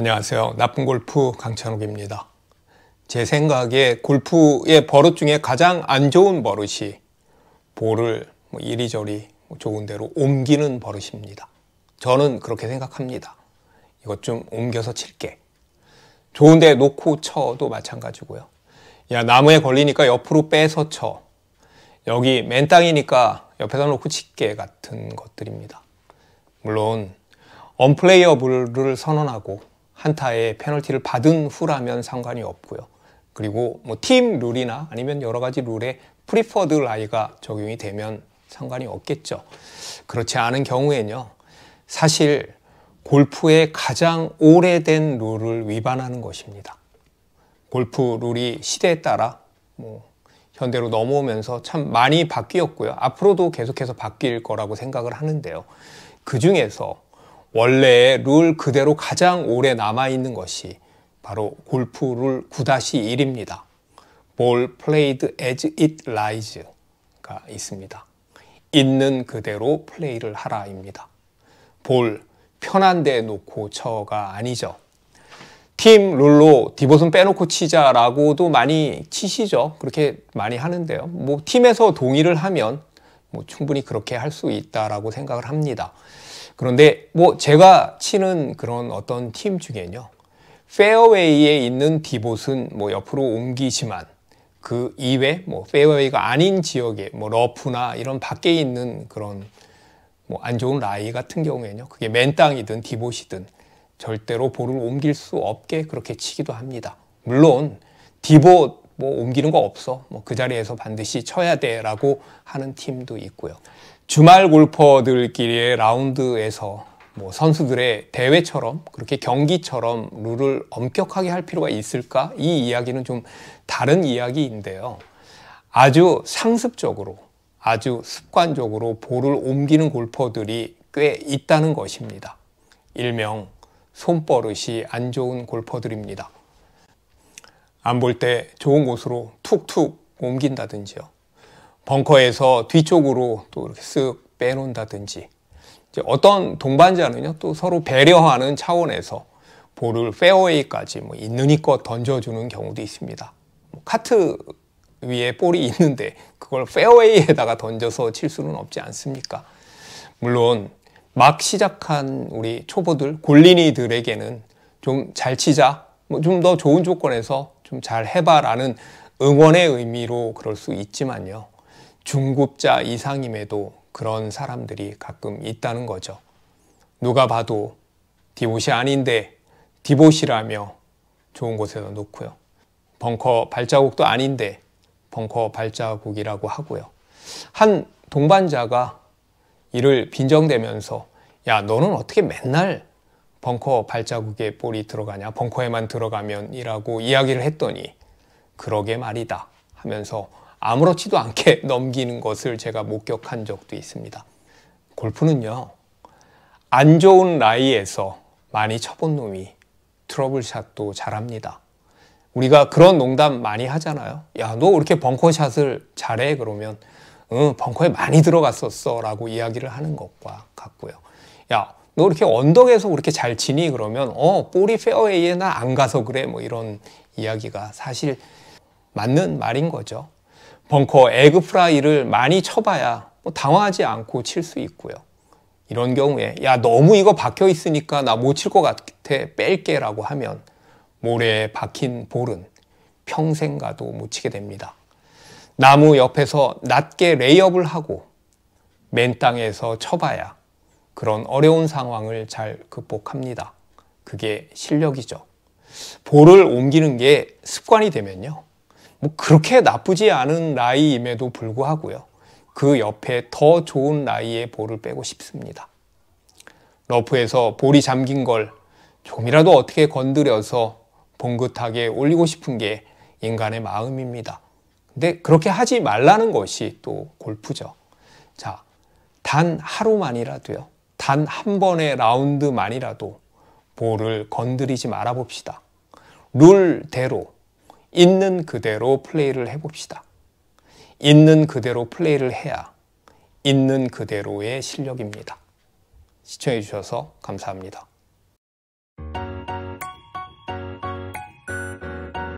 안녕하세요. 나쁜 골프 강찬욱입니다. 제 생각에 골프의 버릇 중에 가장 안 좋은 버릇이 볼을 뭐 이리저리 뭐 좋은 대로 옮기는 버릇입니다. 저는 그렇게 생각합니다. 이것 좀 옮겨서 칠게. 좋은 데 놓고 쳐도 마찬가지고요. 야, 나무에 걸리니까 옆으로 빼서 쳐. 여기 맨 땅이니까 옆에다 놓고 칠게 같은 것들입니다. 물론 언플레이어블을 선언하고 한타의 페널티를 받은 후라면 상관이 없고요. 그리고 뭐 팀 룰이나 아니면 여러 가지 룰에 프리퍼드 라이가 적용이 되면 상관이 없겠죠. 그렇지 않은 경우에는요. 사실 골프의 가장 오래된 룰을 위반하는 것입니다. 골프 룰이 시대에 따라 뭐 현대로 넘어오면서 참 많이 바뀌었고요. 앞으로도 계속해서 바뀔 거라고 생각을 하는데요. 그 중에서 원래의 룰 그대로 가장 오래 남아있는 것이 바로 골프 룰 9-1입니다. Ball played as it lies가 있습니다. 있는 그대로 플레이를 하라입니다. 볼, 편한 데 놓고 쳐가 아니죠. 팀 룰로 디봇은 빼놓고 치자라고도 많이 치시죠. 그렇게 많이 하는데요. 뭐 팀에서 동의를 하면 뭐 충분히 그렇게 할 수 있다라고 생각을 합니다. 그런데 뭐 제가 치는 그런 어떤 팀 중에는요. 페어웨이에 있는 디봇은 뭐 옆으로 옮기지만 그 이외 뭐 페어웨이가 아닌 지역에 뭐 러프나 이런 밖에 있는 그런 뭐 안 좋은 라이 같은 경우에는요. 그게 맨 땅이든 디봇이든 절대로 볼을 옮길 수 없게 그렇게 치기도 합니다. 물론 디봇 뭐 옮기는 거 없어. 뭐 그 자리에서 반드시 쳐야 돼라고 하는 팀도 있고요. 주말 골퍼들끼리의 라운드에서 뭐 선수들의 대회처럼 그렇게 경기처럼 룰을 엄격하게 할 필요가 있을까? 이 이야기는 좀 다른 이야기인데요. 아주 상습적으로 아주 습관적으로 볼을 옮기는 골퍼들이 꽤 있다는 것입니다. 일명 손버릇이 안 좋은 골퍼들입니다. 안 볼 때 좋은 곳으로 툭툭 옮긴다든지요. 벙커에서 뒤쪽으로 또 이렇게 쓱 빼놓는다든지 어떤 동반자는요 또 서로 배려하는 차원에서 볼을 페어웨이까지 뭐 있는 이껏 던져주는 경우도 있습니다. 뭐 카트 위에 볼이 있는데 그걸 페어웨이에다가 던져서 칠 수는 없지 않습니까? 물론 막 시작한 우리 초보들 골린이들에게는 좀 잘 치자 뭐 좀 더 좋은 조건에서 좀 잘 해봐라는 응원의 의미로 그럴 수 있지만요. 중급자 이상임에도 그런 사람들이 가끔 있다는 거죠. 누가 봐도 디봇이 아닌데 디봇이라며 좋은 곳에다 놓고요. 벙커 발자국도 아닌데 벙커 발자국이라고 하고요. 한 동반자가 이를 빈정대면서 야 너는 어떻게 맨날 벙커 발자국에 볼이 들어가냐 벙커에만 들어가면 이라고 이야기를 했더니 그러게 말이다 하면서 아무렇지도 않게 넘기는 것을 제가 목격한 적도 있습니다. 골프는요, 안 좋은 나이에서 많이 쳐본 놈이 트러블샷도 잘합니다. 우리가 그런 농담 많이 하잖아요. 야, 너 이렇게 벙커샷을 잘해? 그러면, 응, 벙커에 많이 들어갔었어. 라고 이야기를 하는 것과 같고요. 야, 너 이렇게 언덕에서 그렇게 잘 치니? 그러면, 어, 볼이 페어웨이에 나 안 가서 그래. 뭐 이런 이야기가 사실 맞는 말인 거죠. 벙커 에그프라이를 많이 쳐봐야 뭐 당황하지 않고 칠 수 있고요. 이런 경우에 야 너무 이거 박혀 있으니까 나 못 칠 것 같아 뺄게 라고 하면 모래에 박힌 볼은 평생 가도 못 치게 됩니다. 나무 옆에서 낮게 레이업을 하고 맨 땅에서 쳐봐야 그런 어려운 상황을 잘 극복합니다. 그게 실력이죠. 볼을 옮기는 게 습관이 되면요. 뭐 그렇게 나쁘지 않은 나이임에도 불구하고요. 그 옆에 더 좋은 나이에 볼을 빼고 싶습니다. 러프에서 볼이 잠긴 걸 좀이라도 어떻게 건드려서 봉긋하게 올리고 싶은 게 인간의 마음입니다. 근데 그렇게 하지 말라는 것이 또 골프죠. 자, 단 하루만이라도요. 단 한 번의 라운드만이라도 볼을 건드리지 말아 봅시다. 룰대로 있는 그대로 플레이를 해봅시다. 있는 그대로 플레이를 해야 있는 그대로의 실력입니다. 시청해 주셔서 감사합니다.